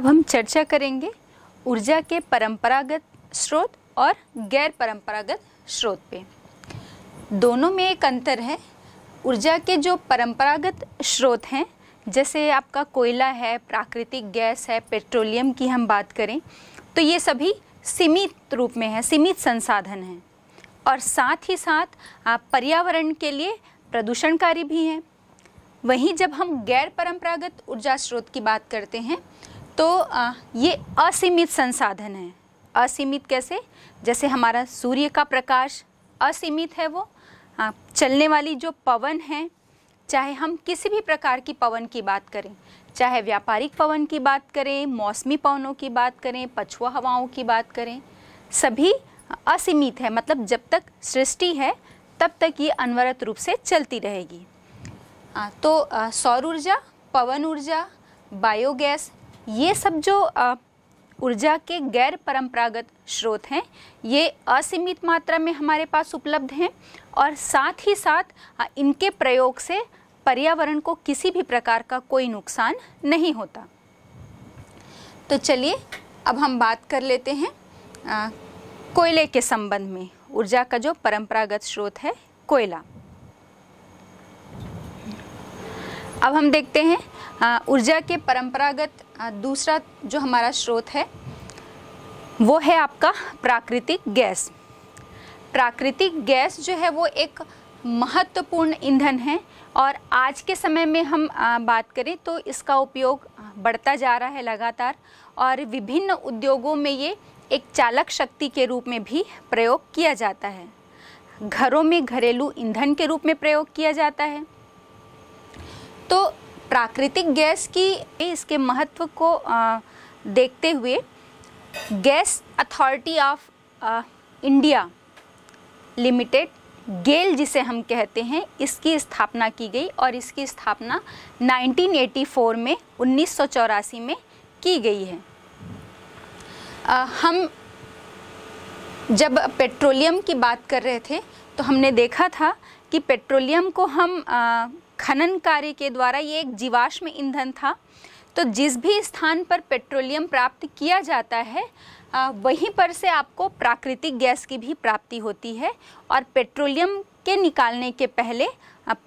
अब हम चर्चा करेंगे ऊर्जा के परंपरागत स्रोत और गैर परंपरागत स्रोत पे दोनों में एक अंतर है ऊर्जा के जो परंपरागत स्रोत हैं जैसे आपका कोयला है प्राकृतिक गैस है पेट्रोलियम की हम बात करें तो ये सभी सीमित रूप में है सीमित संसाधन हैं और साथ ही साथ आप पर्यावरण के लिए प्रदूषणकारी भी हैं वहीं जब हम गैर परंपरागत ऊर्जा स्रोत की बात करते हैं तो आ, ये असीमित संसाधन है असीमित कैसे जैसे हमारा सूर्य का प्रकाश असीमित है वो चलने वाली जो पवन है चाहे हम किसी भी प्रकार की पवन की बात करें चाहे व्यापारिक पवन की बात करें मौसमी पवनों की बात करें पछुआ हवाओं की बात करें सभी असीमित है मतलब जब तक सृष्टि है तब तक ये अनवरत रूप से चलती रहेगी आ, तो सौर ऊर्जा पवन ऊर्जा बायोगैस ये सब जो ऊर्जा के गैर परंपरागत स्रोत हैं ये असीमित मात्रा में हमारे पास उपलब्ध हैं और साथ ही साथ इनके प्रयोग से पर्यावरण को किसी भी प्रकार का कोई नुकसान नहीं होता तो चलिए अब हम बात कर लेते हैं कोयले के संबंध में ऊर्जा का जो परंपरागत स्रोत है कोयला अब हम देखते हैं ऊर्जा के परंपरागत दूसरा जो हमारा स्रोत है वो है आपका प्राकृतिक गैस प्राकृतिक गैस जो है वो एक महत्वपूर्ण ईंधन है और आज के समय में हम बात करें तो इसका उपयोग बढ़ता जा रहा है लगातार और विभिन्न उद्योगों में ये एक चालक शक्ति के रूप में भी प्रयोग किया जाता है घरों में घरेलू ईंधन के रूप में प्रयोग किया जाता है तो प्राकृतिक गैस की इसके महत्व को आ, देखते हुए gas authority of India limited GAIL जिसे हम कहते हैं इसकी स्थापना की गई और इसकी स्थापना 1984 में उन्नीस में की गई है आ, हम जब पेट्रोलियम की बात कर रहे थे तो हमने देखा था कि पेट्रोलियम को हम आ, खनन कार्य के द्वारा ये एक जीवाश्म ईंधन था तो जिस भी स्थान पर पेट्रोलियम प्राप्त किया जाता है वहीं पर से आपको प्राकृतिक गैस की भी प्राप्ति होती है और पेट्रोलियम के निकालने के पहले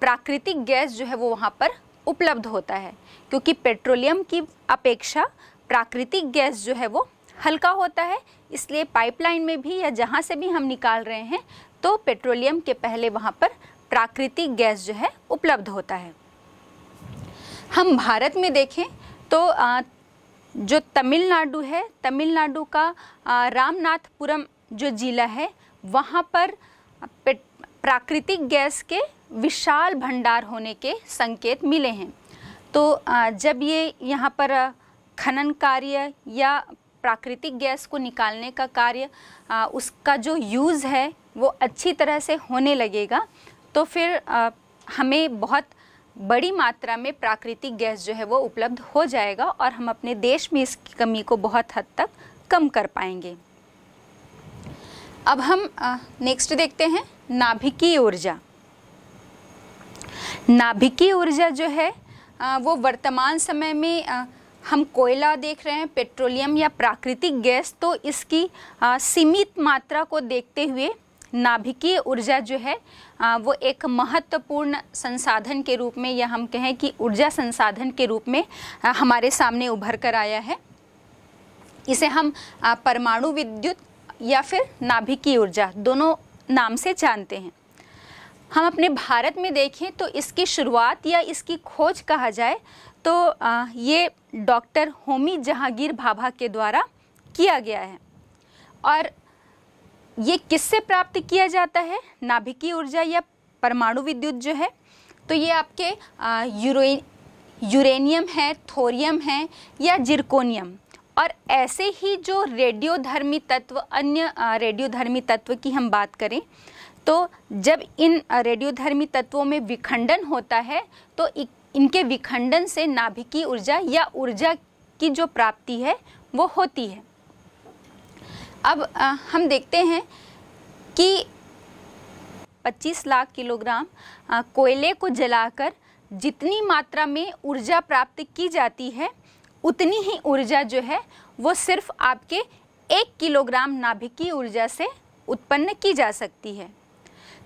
प्राकृतिक गैस जो है वो वहाँ पर उपलब्ध होता है क्योंकि पेट्रोलियम की अपेक्षा प्राकृतिक गैस जो है वो हल्का होता है इसलिए पाइपलाइन में भी या जहाँ से भी हम निकाल रहे हैं तो पेट्रोलियम के पहले वहाँ पर प्राकृतिक गैस जो है उपलब्ध होता है हम भारत में देखें तो आ, जो तमिलनाडु है तमिलनाडु का रामनाथपुरम जो जिला है वहाँ पर प्राकृतिक गैस के विशाल भंडार होने के संकेत मिले हैं तो आ, जब ये यहाँ पर खनन कार्य या प्राकृतिक गैस को निकालने का कार्य उसका जो यूज़ है वो अच्छी तरह से होने लगेगा तो फिर आ, हमें बहुत बड़ी मात्रा में प्राकृतिक गैस जो है वो उपलब्ध हो जाएगा और हम अपने देश में इसकी कमी को बहुत हद तक कम कर पाएंगे अब हम नेक्स्ट देखते हैं नाभिकीय ऊर्जा नाभिकीय ऊर्जा जो है आ, वो वर्तमान समय में आ, हम कोयला देख रहे हैं पेट्रोलियम या प्राकृतिक गैस तो इसकी आ, सीमित मात्रा को देखते हुए नाभिकीय ऊर्जा जो है वो एक महत्वपूर्ण संसाधन के रूप में या हम कहें कि ऊर्जा संसाधन के रूप में हमारे सामने उभर कर आया है इसे हम परमाणु विद्युत या फिर नाभिकीय ऊर्जा दोनों नाम से जानते हैं हम अपने भारत में देखें तो इसकी शुरुआत या इसकी खोज कहा जाए तो ये डॉक्टर होमी जहांगीर भाभा के द्वारा किया गया है और ये किससे प्राप्त किया जाता है नाभिकीय ऊर्जा या परमाणु विद्युत जो है तो ये आपके यूरे यूरेनियम है थोरियम है या जिरकोनियम और ऐसे ही जो रेडियोधर्मी तत्व अन्य रेडियोधर्मी तत्व की हम बात करें तो जब इन रेडियोधर्मी तत्वों में विखंडन होता है तो इनके विखंडन से नाभिकीय ऊर्जा या ऊर्जा की जो प्राप्ति है वो होती है अब आ, हम देखते हैं कि 25 लाख किलोग्राम कोयले को जलाकर जितनी मात्रा में ऊर्जा प्राप्त की जाती है उतनी ही ऊर्जा जो है वो सिर्फ आपके एक किलोग्राम नाभिकीय ऊर्जा से उत्पन्न की जा सकती है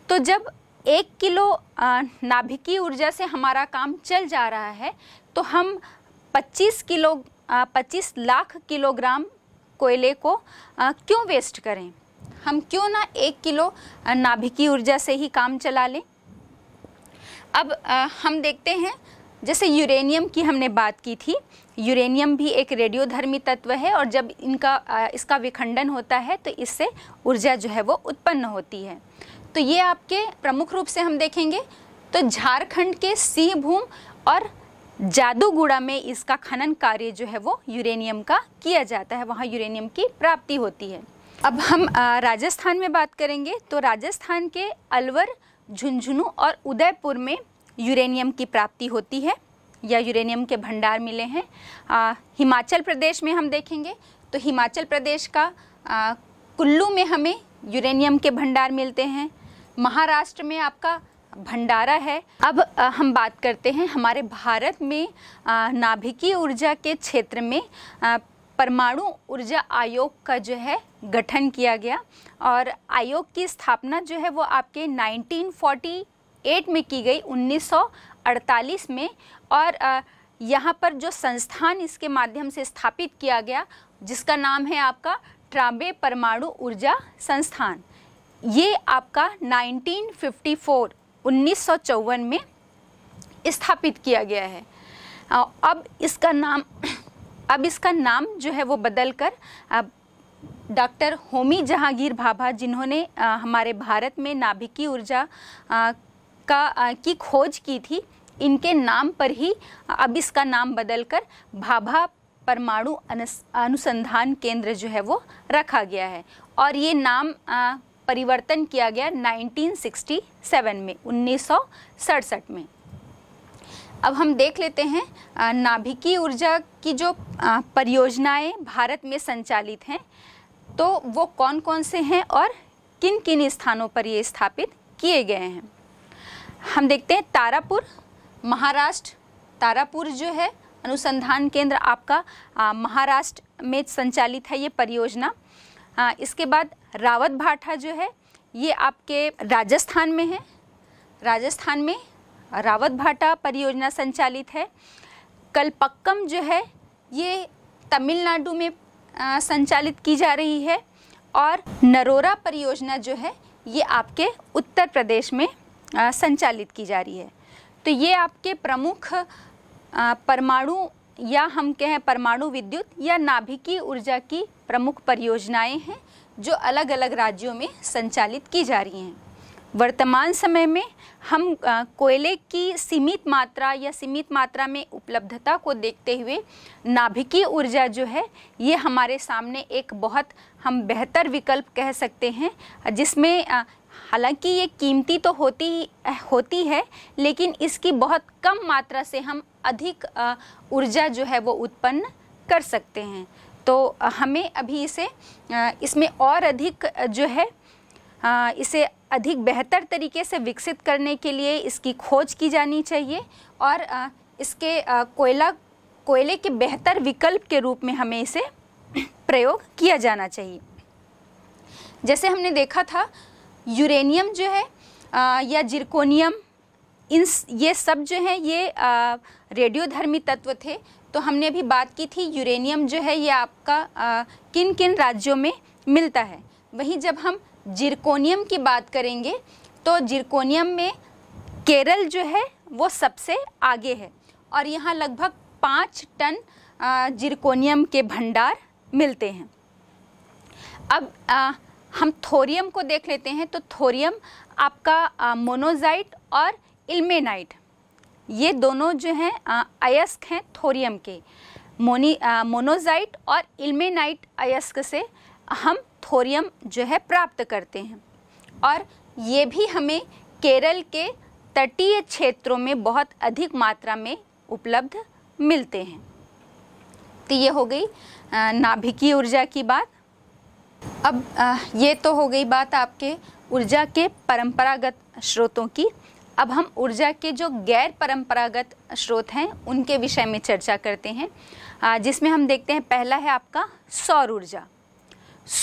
तो जब एक किलो नाभिकीय ऊर्जा से हमारा काम चल जा रहा है तो हम 25 किलो 25 लाख किलोग्राम कोयले को क्यों वेस्ट करें हम क्यों ना एक किलो नाभिकीय ऊर्जा से ही काम चला लें अब हम देखते हैं जैसे यूरेनियम की हमने बात की थी यूरेनियम भी एक रेडियोधर्मी तत्व है और जब इनका इसका विखंडन होता है तो इससे ऊर्जा जो है वो उत्पन्न होती है तो ये आपके प्रमुख रूप से हम देखेंगे तो झारखंड के सी भूम और जादूगुड़ा में इसका खनन कार्य जो है वो यूरेनियम का किया जाता है वहाँ यूरेनियम की प्राप्ति होती है अब हम राजस्थान में बात करेंगे तो राजस्थान के अलवर झुंझुनू और उदयपुर में यूरेनियम की प्राप्ति होती है या यूरेनियम के भंडार मिले हैं आ, हिमाचल प्रदेश में हम देखेंगे तो हिमाचल प्रदेश का आ, कुल्लू में हमें यूरेनियम के भंडार मिलते हैं महाराष्ट्र में आपका भंडारा है अब हम बात करते हैं हमारे भारत में नाभिकीय ऊर्जा के क्षेत्र में परमाणु ऊर्जा आयोग का जो है गठन किया गया और आयोग की स्थापना जो है वो आपके 1948 में की गई 1948 में और यहाँ पर जो संस्थान इसके माध्यम से स्थापित किया गया जिसका नाम है आपका ट्राम्बे परमाणु ऊर्जा संस्थान ये आपका 1954 उन्नीस में स्थापित किया गया है अब इसका नाम अब इसका नाम जो है वो बदल कर डॉक्टर होमी जहांगीर भाभा जिन्होंने हमारे भारत में नाभिकीय ऊर्जा का की खोज की थी इनके नाम पर ही अब इसका नाम बदलकर भाभा परमाणु अनुसंधान केंद्र जो है वो रखा गया है और ये नाम परिवर्तन किया गया 1967 में उन्नीस में अब हम देख लेते हैं नाभिकीय ऊर्जा की जो परियोजनाएं भारत में संचालित हैं तो वो कौन कौन से हैं और किन किन स्थानों पर ये स्थापित किए गए हैं हम देखते हैं तारापुर महाराष्ट्र तारापुर जो है अनुसंधान केंद्र आपका महाराष्ट्र में संचालित है ये परियोजना आ, इसके बाद रावत भाठा जो है ये आपके राजस्थान में है राजस्थान में रावत भाटा परियोजना संचालित है कलपक्कम जो है ये तमिलनाडु में आ, संचालित की जा रही है और नरोरा परियोजना जो है ये आपके उत्तर प्रदेश में आ, संचालित की जा रही है तो ये आपके प्रमुख परमाणु या हम कहें परमाणु विद्युत या नाभिकीय ऊर्जा की प्रमुख परियोजनाएं हैं जो अलग अलग राज्यों में संचालित की जा रही हैं वर्तमान समय में हम कोयले की सीमित मात्रा या सीमित मात्रा में उपलब्धता को देखते हुए नाभिकीय ऊर्जा जो है ये हमारे सामने एक बहुत हम बेहतर विकल्प कह सकते हैं जिसमें हालांकि ये कीमती तो होती होती है लेकिन इसकी बहुत कम मात्रा से हम अधिक ऊर्जा जो है वो उत्पन्न कर सकते हैं तो हमें अभी इसे इसमें और अधिक जो है इसे अधिक बेहतर तरीके से विकसित करने के लिए इसकी खोज की जानी चाहिए और इसके कोयला कोयले के बेहतर विकल्प के रूप में हमें इसे प्रयोग किया जाना चाहिए जैसे हमने देखा था यूरेनियम जो है आ, या जिरकोनियम इन ये सब जो हैं ये रेडियोधर्मी तत्व थे तो हमने अभी बात की थी यूरेनियम जो है ये आपका आ, किन किन राज्यों में मिलता है वहीं जब हम जिरकोनियम की बात करेंगे तो जिरकोनियम में केरल जो है वो सबसे आगे है और यहाँ लगभग पाँच टन जिरकोनियम के भंडार मिलते हैं अब आ, हम थोरियम को देख लेते हैं तो थोरियम आपका मोनोजाइट और इल्मेनाइट ये दोनों जो हैं अयस्क हैं थोरियम के मोनी मोनोजाइट और इल्मेनाइट अयस्क से हम थोरियम जो है प्राप्त करते हैं और ये भी हमें केरल के तटीय क्षेत्रों में बहुत अधिक मात्रा में उपलब्ध मिलते हैं तो ये हो गई नाभिकीय ऊर्जा की बात अब ये तो हो गई बात आपके ऊर्जा के परंपरागत स्रोतों की अब हम ऊर्जा के जो गैर परंपरागत स्रोत हैं उनके विषय में चर्चा करते हैं जिसमें हम देखते हैं पहला है आपका सौर ऊर्जा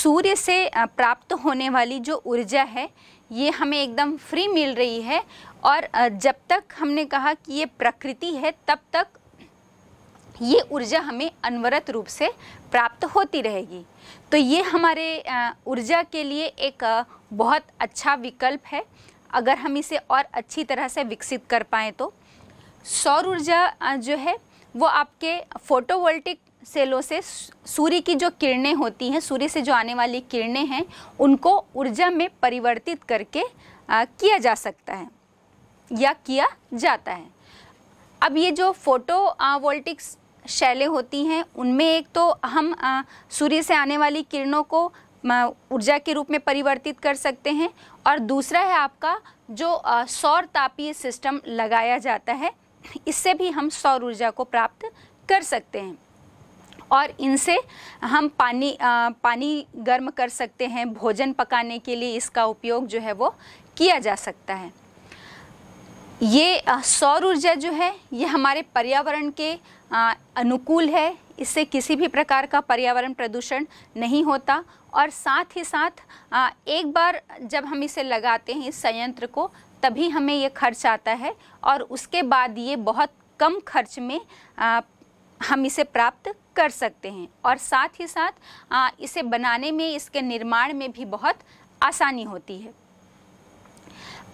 सूर्य से प्राप्त होने वाली जो ऊर्जा है ये हमें एकदम फ्री मिल रही है और जब तक हमने कहा कि ये प्रकृति है तब तक ये ऊर्जा हमें अनवरत रूप से प्राप्त होती रहेगी तो ये हमारे ऊर्जा के लिए एक बहुत अच्छा विकल्प है अगर हम इसे और अच्छी तरह से विकसित कर पाएँ तो सौर ऊर्जा जो है वो आपके फोटोवोल्टिक सेलों से सूर्य की जो किरणें होती हैं सूर्य से जो आने वाली किरणें हैं उनको ऊर्जा में परिवर्तित करके आ, किया जा सकता है या किया जाता है अब ये जो फोटो वोल्टिक्स शैलें होती हैं उनमें एक तो हम सूर्य से आने वाली किरणों को ऊर्जा के रूप में परिवर्तित कर सकते हैं और दूसरा है आपका जो सौर तापीय सिस्टम लगाया जाता है इससे भी हम सौर ऊर्जा को प्राप्त कर सकते हैं और इनसे हम पानी आ, पानी गर्म कर सकते हैं भोजन पकाने के लिए इसका उपयोग जो है वो किया जा सकता है ये सौर ऊर्जा जो है ये हमारे पर्यावरण के अनुकूल है इससे किसी भी प्रकार का पर्यावरण प्रदूषण नहीं होता और साथ ही साथ एक बार जब हम इसे लगाते हैं इस संयंत्र को तभी हमें ये खर्च आता है और उसके बाद ये बहुत कम खर्च में हम इसे प्राप्त कर सकते हैं और साथ ही साथ इसे बनाने में इसके निर्माण में भी बहुत आसानी होती है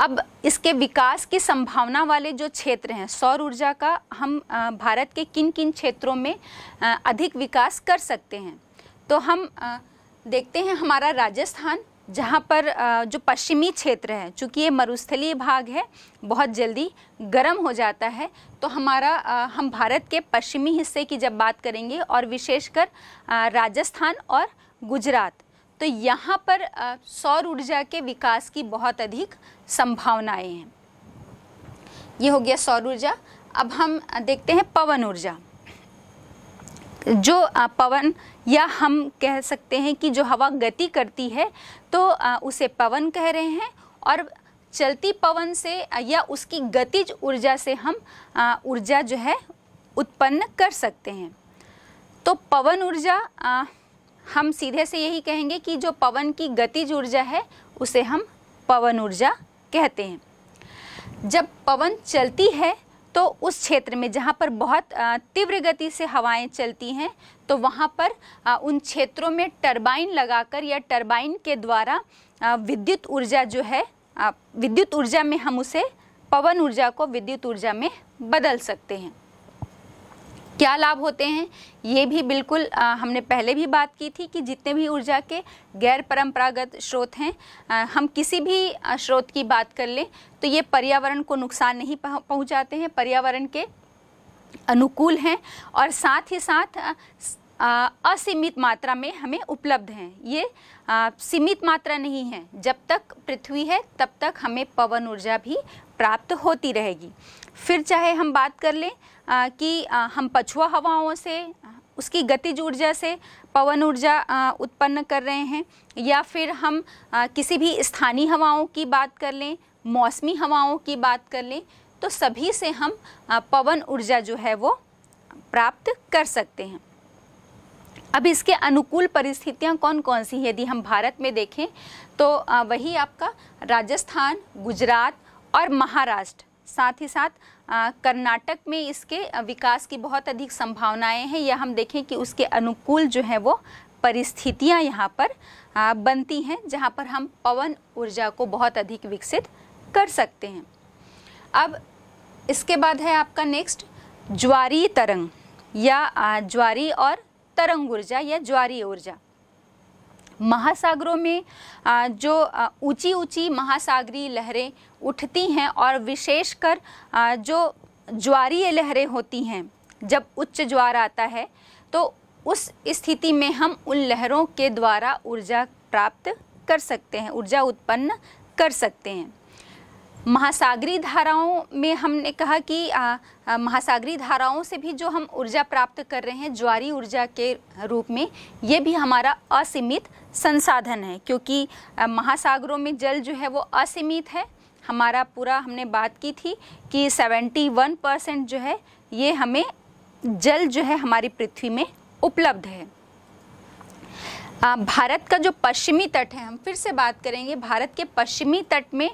अब इसके विकास की संभावना वाले जो क्षेत्र हैं सौर ऊर्जा का हम भारत के किन किन क्षेत्रों में अधिक विकास कर सकते हैं तो हम देखते हैं हमारा राजस्थान जहाँ पर जो पश्चिमी क्षेत्र है चूँकि ये मरुस्थलीय भाग है बहुत जल्दी गर्म हो जाता है तो हमारा हम भारत के पश्चिमी हिस्से की जब बात करेंगे और विशेषकर राजस्थान और गुजरात तो यहाँ पर सौर ऊर्जा के विकास की बहुत अधिक संभावनाएं हैं ये हो गया सौर ऊर्जा अब हम देखते हैं पवन ऊर्जा जो पवन या हम कह सकते हैं कि जो हवा गति करती है तो उसे पवन कह रहे हैं और चलती पवन से या उसकी गतिज ऊर्जा से हम ऊर्जा जो है उत्पन्न कर सकते हैं तो पवन ऊर्जा हम सीधे से यही कहेंगे कि जो पवन की गतिज ऊर्जा है उसे हम पवन ऊर्जा कहते हैं जब पवन चलती है तो उस क्षेत्र में जहाँ पर बहुत तीव्र गति से हवाएं चलती हैं तो वहाँ पर उन क्षेत्रों में टरबाइन लगाकर या टरबाइन के द्वारा विद्युत ऊर्जा जो है विद्युत ऊर्जा में हम उसे पवन ऊर्जा को विद्युत ऊर्जा में बदल सकते हैं क्या लाभ होते हैं ये भी बिल्कुल आ, हमने पहले भी बात की थी कि जितने भी ऊर्जा के गैर परंपरागत स्रोत हैं आ, हम किसी भी स्रोत की बात कर लें तो ये पर्यावरण को नुकसान नहीं पहुंचाते हैं पर्यावरण के अनुकूल हैं और साथ ही साथ असीमित मात्रा में हमें उपलब्ध हैं ये सीमित मात्रा नहीं है जब तक पृथ्वी है तब तक हमें पवन ऊर्जा भी प्राप्त होती रहेगी फिर चाहे हम बात कर लें कि आ, हम पछुआ हवाओं से उसकी गतिज ऊर्जा से पवन ऊर्जा उत्पन्न कर रहे हैं या फिर हम आ, किसी भी स्थानीय हवाओं की बात कर लें मौसमी हवाओं की बात कर लें तो सभी से हम आ, पवन ऊर्जा जो है वो प्राप्त कर सकते हैं अब इसके अनुकूल परिस्थितियां कौन कौन सी यदि हम भारत में देखें तो वही आपका राजस्थान गुजरात और महाराष्ट्र साथ ही साथ कर्नाटक में इसके विकास की बहुत अधिक संभावनाएं हैं या हम देखें कि उसके अनुकूल जो है वो परिस्थितियां यहाँ पर आ, बनती हैं जहाँ पर हम पवन ऊर्जा को बहुत अधिक विकसित कर सकते हैं अब इसके बाद है आपका नेक्स्ट ज्वारी तरंग या ज्वारी और तरंग ऊर्जा या ज्वारी ऊर्जा महासागरों में जो ऊंची ऊंची महासागरीय लहरें उठती हैं और विशेषकर जो ज्वारीय लहरें होती हैं जब उच्च ज्वार आता है तो उस स्थिति में हम उन लहरों के द्वारा ऊर्जा प्राप्त कर सकते हैं ऊर्जा उत्पन्न कर सकते हैं महासागरी धाराओं में हमने कहा कि आ, आ, महासागरी धाराओं से भी जो हम ऊर्जा प्राप्त कर रहे हैं ज्वारी ऊर्जा के रूप में ये भी हमारा असीमित संसाधन है क्योंकि आ, महासागरों में जल जो है वो असीमित है हमारा पूरा हमने बात की थी कि 71 परसेंट जो है ये हमें जल जो है हमारी पृथ्वी में उपलब्ध है भारत का जो पश्चिमी तट है हम फिर से बात करेंगे भारत के पश्चिमी तट में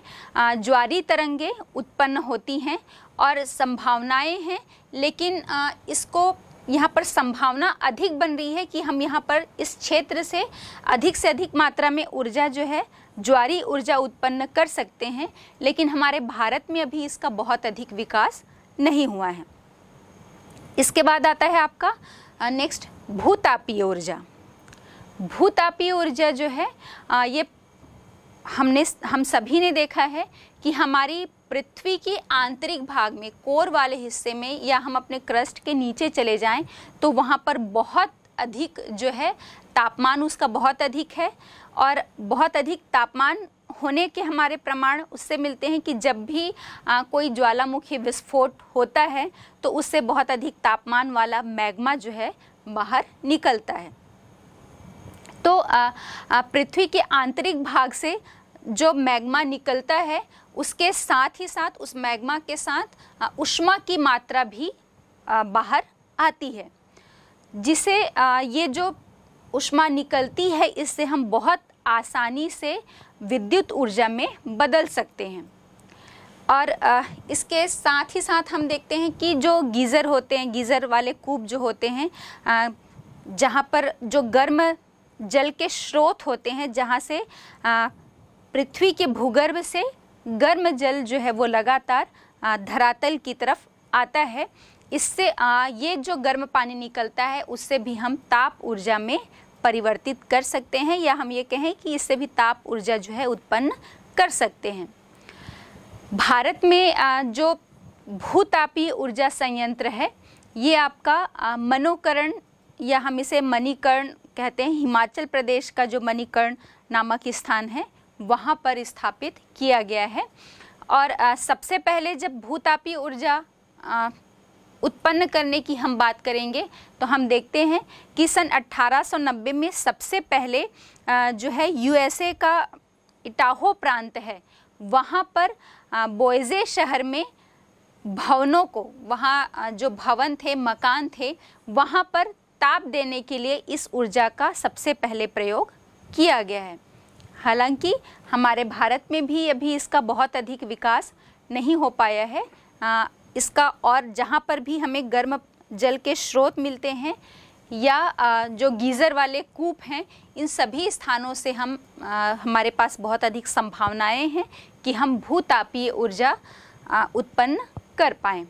ज्वारी तरंगे उत्पन्न होती हैं और संभावनाएं हैं लेकिन इसको यहाँ पर संभावना अधिक बन रही है कि हम यहाँ पर इस क्षेत्र से अधिक से अधिक मात्रा में ऊर्जा जो है ज्वारी ऊर्जा उत्पन्न कर सकते हैं लेकिन हमारे भारत में अभी इसका बहुत अधिक विकास नहीं हुआ है इसके बाद आता है आपका नेक्स्ट भूतापीय ऊर्जा भूतापीय ऊर्जा जो है आ, ये हमने हम सभी ने देखा है कि हमारी पृथ्वी की आंतरिक भाग में कोर वाले हिस्से में या हम अपने क्रस्ट के नीचे चले जाएं तो वहाँ पर बहुत अधिक जो है तापमान उसका बहुत अधिक है और बहुत अधिक तापमान होने के हमारे प्रमाण उससे मिलते हैं कि जब भी आ, कोई ज्वालामुखी विस्फोट होता है तो उससे बहुत अधिक तापमान वाला मैग्मा जो है बाहर निकलता है तो पृथ्वी के आंतरिक भाग से जो मैग्मा निकलता है उसके साथ ही साथ उस मैग्मा के साथ उष्मा की मात्रा भी बाहर आती है जिसे ये जो उष्मा निकलती है इससे हम बहुत आसानी से विद्युत ऊर्जा में बदल सकते हैं और इसके साथ ही साथ हम देखते हैं कि जो गीज़र होते हैं गीज़र वाले कूप जो होते हैं जहाँ पर जो गर्म जल के स्रोत होते हैं जहाँ से पृथ्वी के भूगर्भ से गर्म जल जो है वो लगातार धरातल की तरफ आता है इससे ये जो गर्म पानी निकलता है उससे भी हम ताप ऊर्जा में परिवर्तित कर सकते हैं या हम ये कहें कि इससे भी ताप ऊर्जा जो है उत्पन्न कर सकते हैं भारत में जो भूतापीय ऊर्जा संयंत्र है ये आपका मनोकरण या हम इसे मणिकरण कहते हैं हिमाचल प्रदेश का जो मणिकर्ण नामक स्थान है वहाँ पर स्थापित किया गया है और आ, सबसे पहले जब भूतापी ऊर्जा उत्पन्न करने की हम बात करेंगे तो हम देखते हैं कि सन 1890 में सबसे पहले आ, जो है यूएसए का इटाहो प्रांत है वहाँ पर बोएजे शहर में भवनों को वहाँ जो भवन थे मकान थे वहाँ पर ताप देने के लिए इस ऊर्जा का सबसे पहले प्रयोग किया गया है हालांकि हमारे भारत में भी अभी इसका बहुत अधिक विकास नहीं हो पाया है आ, इसका और जहाँ पर भी हमें गर्म जल के स्रोत मिलते हैं या जो गीज़र वाले कूप हैं इन सभी स्थानों से हम हमारे पास बहुत अधिक संभावनाएं हैं कि हम भूतापीय ऊर्जा उत्पन्न कर पाएँ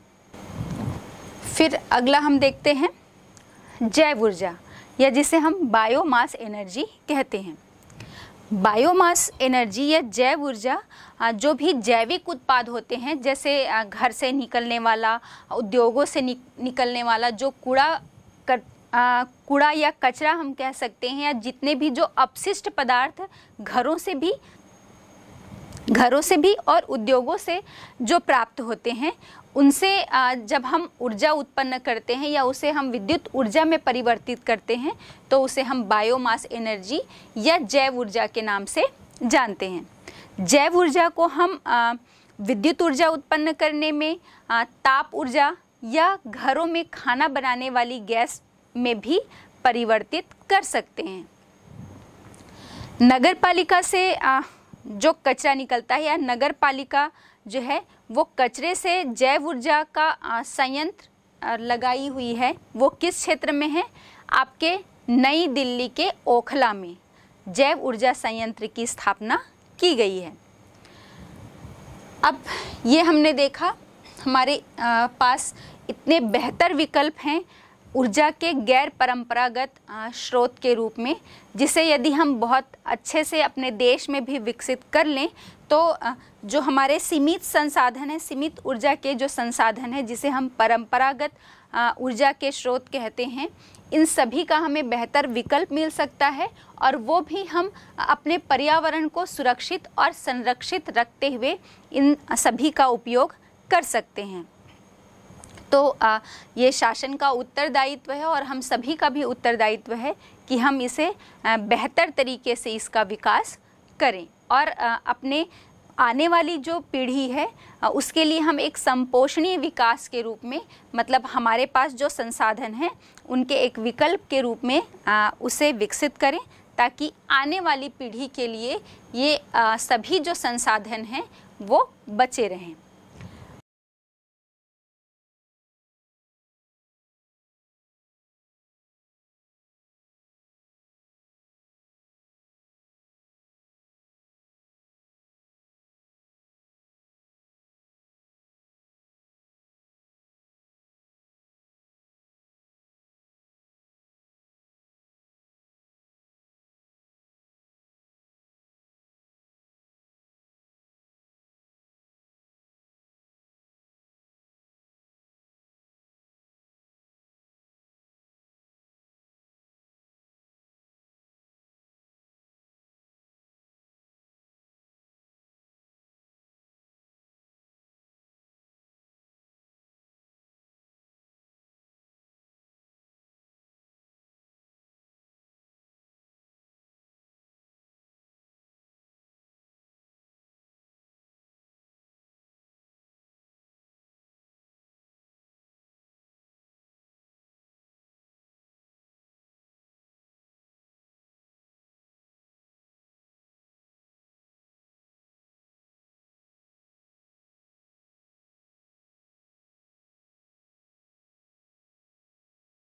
फिर अगला हम देखते हैं जैव ऊर्जा या जिसे हम बायोमास एनर्जी कहते हैं बायोमास एनर्जी या जैव ऊर्जा जो भी जैविक उत्पाद होते हैं जैसे घर से निकलने वाला उद्योगों से निकलने वाला जो कूड़ा कर कूड़ा या कचरा हम कह सकते हैं या जितने भी जो अपशिष्ट पदार्थ घरों से भी घरों से भी और उद्योगों से जो प्राप्त होते हैं उनसे जब हम ऊर्जा उत्पन्न करते हैं या उसे हम विद्युत ऊर्जा में परिवर्तित करते हैं तो उसे हम बायोमास एनर्जी या जैव ऊर्जा के नाम से जानते हैं जैव ऊर्जा को हम विद्युत ऊर्जा उत्पन्न करने में ताप ऊर्जा या घरों में खाना बनाने वाली गैस में भी परिवर्तित कर सकते हैं नगर पालिका से जो कचरा निकलता है या नगर पालिका जो है वो कचरे से जैव ऊर्जा का संयंत्र लगाई हुई है वो किस क्षेत्र में है आपके नई दिल्ली के ओखला में जैव ऊर्जा संयंत्र की स्थापना की गई है अब ये हमने देखा हमारे पास इतने बेहतर विकल्प हैं ऊर्जा के गैर परंपरागत स्रोत के रूप में जिसे यदि हम बहुत अच्छे से अपने देश में भी विकसित कर लें तो जो हमारे सीमित संसाधन है सीमित ऊर्जा के जो संसाधन है जिसे हम परंपरागत ऊर्जा के स्रोत कहते हैं इन सभी का हमें बेहतर विकल्प मिल सकता है और वो भी हम अपने पर्यावरण को सुरक्षित और संरक्षित रखते हुए इन सभी का उपयोग कर सकते हैं तो आ, ये शासन का उत्तरदायित्व है और हम सभी का भी उत्तरदायित्व है कि हम इसे बेहतर तरीके से इसका विकास करें और अपने आने वाली जो पीढ़ी है उसके लिए हम एक संपोषणीय विकास के रूप में मतलब हमारे पास जो संसाधन हैं उनके एक विकल्प के रूप में उसे विकसित करें ताकि आने वाली पीढ़ी के लिए ये सभी जो संसाधन हैं वो बचे रहें